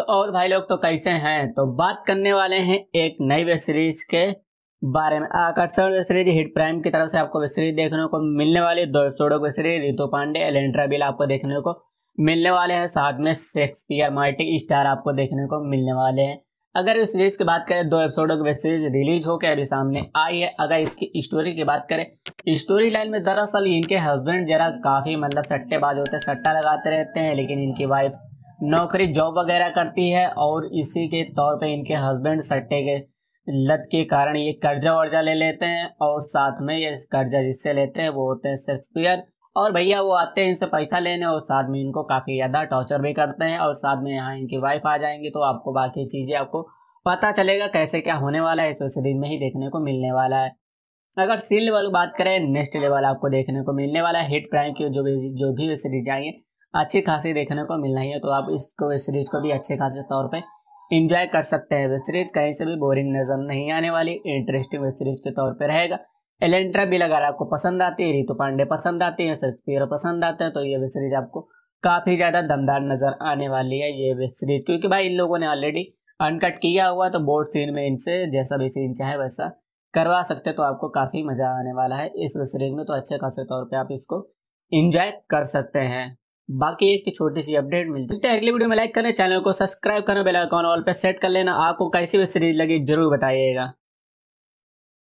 तो और भाई लोग तो कैसे हैं तो बात करने वाले हैं एक नई वेब सीरीज के बारे में आकर्षण वेब सीरीज हिट प्राइम की तरफ से आपको वेब सीरीज देखने को मिलने वाली दो एपिसोडों की सीरीज रितु पांडे एलेंट्रा बिल आपको देखने को मिलने वाले हैं साथ में शेक्सपियर मार्टी स्टार आपको देखने को मिलने वाले हैं अगर इस सीरीज की बात करें दो एपिसोडों की वेब सीरीज रिलीज होकर अभी सामने आई है अगर इसकी स्टोरी की बात करें स्टोरी लाइन में दरअसल इनके हस्बैंड जरा काफ़ी मतलब सट्टेबाज होते हैं सट्टा लगाते रहते हैं लेकिन इनकी वाइफ नौकरी जॉब वगैरह करती है और इसी के तौर पे इनके हस्बैंड सट्टे के लत के कारण ये कर्जा वर्जा ले लेते हैं और साथ में ये कर्जा जिससे लेते हैं वो होते हैं शेक्सपियर और भैया वो आते हैं इनसे पैसा लेने और साथ में इनको काफ़ी ज़्यादा टॉर्चर भी करते हैं और साथ में यहाँ इनकी वाइफ आ जाएंगी तो आपको बाकी चीज़ें आपको पता चलेगा कैसे क्या होने वाला है इस सीरीज में ही देखने को मिलने वाला है अगर सी लेवल बात करें नेक्स्ट लेवल आपको देखने को मिलने वाला है हिट प्राइम की जो भी जो भी सीरीज आएंगे अच्छी खासी देखने को मिलना ही है तो आप इसको वेब सीरीज को भी अच्छे खासे तौर पर इंजॉय कर सकते हैं वेब सीरीज कहीं से भी बोरिंग नजर नहीं आने वाली इंटरेस्टिंग वेब सीरीज के तौर पर रहेगा एलेंट्रा भी अगर आपको पसंद आती है रितु पांडे पसंद आते हैं शेक्सपियर पसंद आते हैं तो ये वेब सीरीज आपको काफ़ी ज़्यादा दमदार नज़र आने वाली है ये वेब सीरीज क्योंकि भाई इन लोगों ने ऑलरेडी अनकट किया हुआ तो बोर्ड सीन में इनसे जैसा भी सीन चाहे वैसा करवा सकते हैं तो आपको काफ़ी मज़ा आने वाला है इस वेब सीरीज में तो अच्छे खासे तौर पर आप इसको इंजॉय कर सकते हैं बाकी एक छोटी सी अपडेट मिलती है अगली वीडियो में लाइक करना चैनल को सब्सक्राइब करना बेल आइकॉन ऑल पे सेट कर लेना आपको कैसी भी सीरीज लगी जरूर बताइएगा